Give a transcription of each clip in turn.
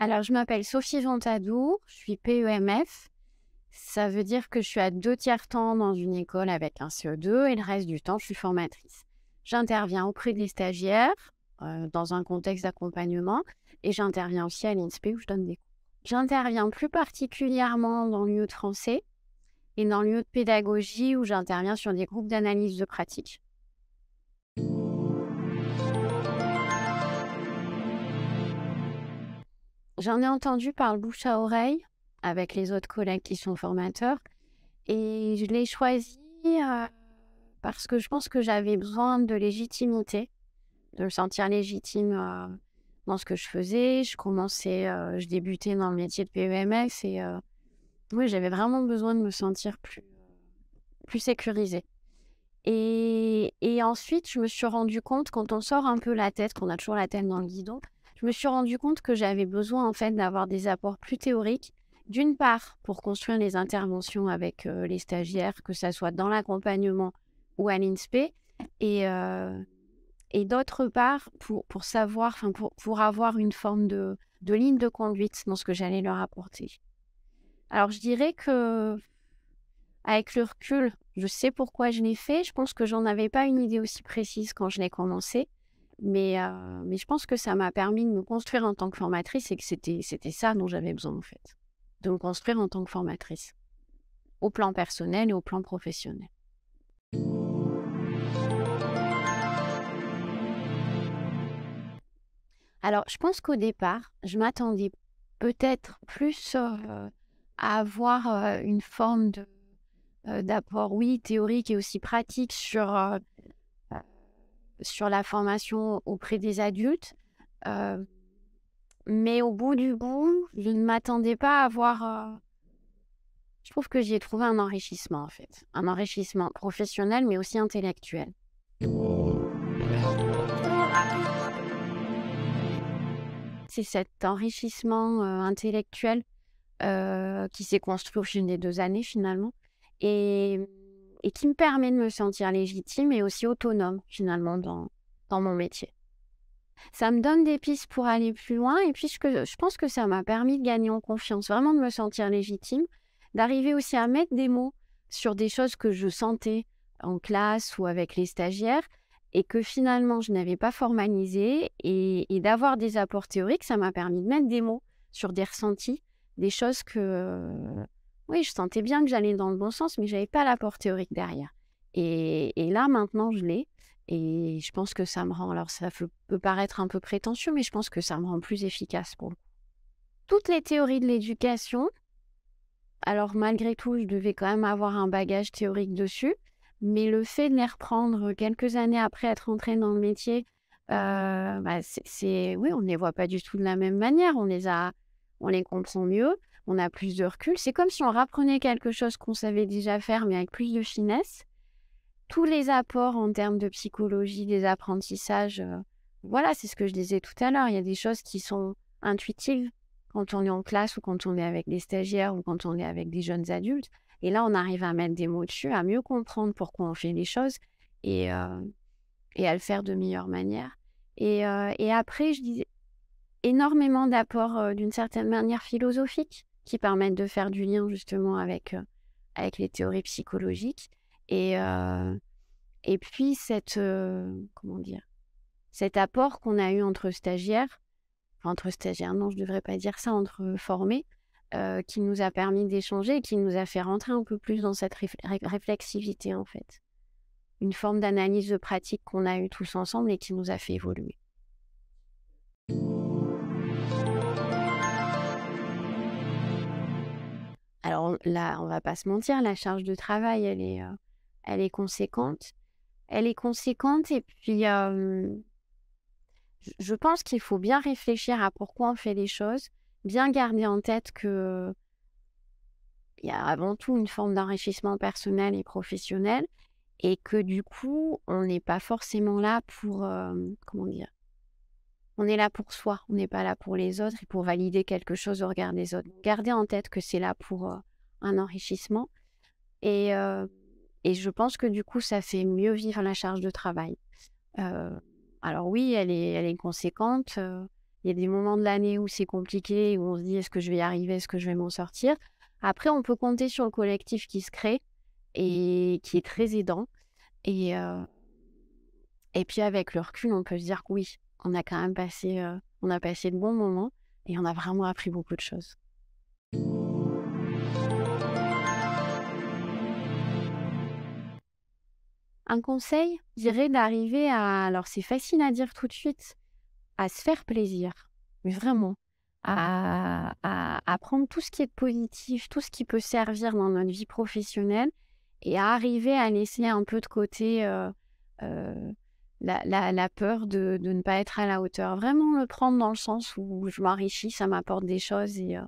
Alors, je m'appelle Sophie Vontadou, je suis PEMF. Ça veut dire que je suis à deux tiers temps dans une école avec un CE2 et le reste du temps, je suis formatrice. J'interviens auprès des stagiaires euh, dans un contexte d'accompagnement et j'interviens aussi à l'Insp où je donne des cours. J'interviens plus particulièrement dans le lieu de français et dans le lieu de pédagogie où j'interviens sur des groupes d'analyse de pratique. J'en ai entendu par le bouche à oreille avec les autres collègues qui sont formateurs et je l'ai choisi euh, parce que je pense que j'avais besoin de légitimité, de me sentir légitime euh, dans ce que je faisais. Je commençais, euh, je débutais dans le métier de PEMS et oui, j'avais vraiment besoin de me sentir plus, plus sécurisée. Et, et ensuite, je me suis rendu compte quand on sort un peu la tête, qu'on a toujours la tête dans le guidon, je me suis rendu compte que j'avais besoin en fait d'avoir des apports plus théoriques. D'une part, pour construire les interventions avec euh, les stagiaires, que ça soit dans l'accompagnement ou à l'INSP, et, euh, et d'autre part, pour, pour savoir, pour, pour avoir une forme de, ligne de conduite dans ce que j'allais leur apporter. Alors, je dirais que, avec le recul, je sais pourquoi je l'ai fait. Je pense que j'en avais pas une idée aussi précise quand je l'ai commencé. Mais, euh, mais je pense que ça m'a permis de me construire en tant que formatrice et que c'était, ça dont j'avais besoin en fait, de me construire en tant que formatrice, au plan personnel et au plan professionnel. Alors, je pense qu'au départ, je m'attendais peut-être plus euh, à avoir euh, une forme de, d'apport, oui, théorique et aussi pratique sur sur la formation auprès des adultes. Euh, mais au bout du bout, je ne m'attendais pas à voir. Euh, je trouve que j'y ai trouvé un enrichissement, en fait. Un enrichissement professionnel, mais aussi intellectuel. C'est cet enrichissement euh, intellectuel qui s'est construit au fil des deux années, finalement. Et et qui me permet de me sentir légitime et aussi autonome finalement dans, dans mon métier. Ça me donne des pistes pour aller plus loin et puis je, pense que ça m'a permis de gagner en confiance, vraiment de me sentir légitime, d'arriver aussi à mettre des mots sur des choses que je sentais en classe ou avec les stagiaires et que finalement je n'avais pas formalisé et d'avoir des apports théoriques, ça m'a permis de mettre des mots sur des ressentis, des choses que, oui, je sentais bien que j'allais dans le bon sens, mais j'avais pas l'apport théorique derrière. Et, là, maintenant, je l'ai. Et je pense que ça me rend, alors ça peut paraître un peu prétentieux, mais je pense que ça me rend plus efficace pour Toutes les théories de l'éducation, alors malgré tout, je devais quand même avoir un bagage théorique dessus, mais le fait de les reprendre quelques années après être entrée dans le métier, euh, bah, c'est, oui, on ne les voit pas du tout de la même manière, on les a, on les comprend mieux on a plus de recul. C'est comme si on reprenait quelque chose qu'on savait déjà faire, mais avec plus de finesse. Tous les apports en termes de psychologie, des apprentissages, euh, voilà, c'est ce que je disais tout à l'heure. Il y a des choses qui sont intuitives quand on est en classe ou quand on est avec des stagiaires ou quand on est avec des jeunes adultes. Et là, on arrive à mettre des mots dessus, à mieux comprendre pourquoi on fait les choses et, euh, et à le faire de meilleure manière. Et, euh, après, je disais énormément d'apports d'une certaine manière philosophique qui permettent de faire du lien justement avec, euh, avec les théories psychologiques. Et, euh, et puis, cette, euh, comment dire, cet apport qu'on a eu entre stagiaires, enfin, entre stagiaires, non, je ne devrais pas dire ça, entre formés, qui nous a permis d'échanger et qui nous a fait rentrer un peu plus dans cette réflexivité en fait. Une forme d'analyse de pratique qu'on a eue tous ensemble et qui nous a fait évoluer. Alors là, on ne va pas se mentir, la charge de travail, elle est, euh, elle est conséquente. Elle est conséquente et puis je pense qu'il faut bien réfléchir à pourquoi on fait les choses, bien garder en tête que il y a avant tout une forme d'enrichissement personnel et professionnel et que du coup, on n'est pas forcément là pour, comment dire, on est là pour soi, on n'est pas là pour les autres et pour valider quelque chose au regard des autres. Gardez en tête que c'est là pour euh, un enrichissement. Euh, et, je pense que du coup, ça fait mieux vivre la charge de travail. Euh, alors oui, elle est, elle est conséquente. Il y a des moments de l'année où c'est compliqué, où on se dit est-ce que je vais y arriver, est-ce que je vais m'en sortir. Après, on peut compter sur le collectif qui se crée et qui est très aidant. Et, et puis avec le recul, on peut se dire oui, on a quand même passé, euh, on a passé de bons moments et on a vraiment appris beaucoup de choses. Un conseil, je dirais d'arriver à, alors c'est facile à dire tout de suite, à se faire plaisir, mais vraiment, à, à, prendre tout ce qui est positif, tout ce qui peut servir dans notre vie professionnelle et à arriver à laisser un peu de côté euh, euh, la, peur de, ne pas être à la hauteur. Vraiment le prendre dans le sens où je m'enrichis, ça m'apporte des choses et, euh,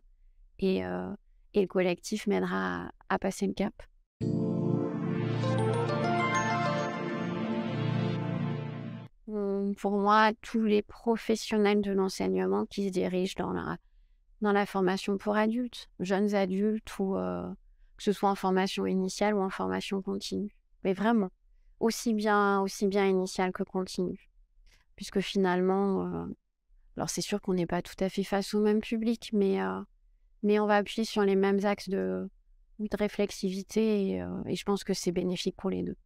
et, euh, et le collectif m'aidera à, passer le cap. Mmh, pour moi tous les professionnels de l'enseignement qui se dirigent dans la, dans la formation pour adultes, jeunes adultes, ou euh, que ce soit en formation initiale ou en formation continue. Mais vraiment, aussi bien, aussi bien initiale que continue. Puisque finalement, euh, alors c'est sûr qu'on n'est pas tout à fait face au même public, mais, euh, mais on va appuyer sur les mêmes axes de, de réflexivité euh, et je pense que c'est bénéfique pour les deux.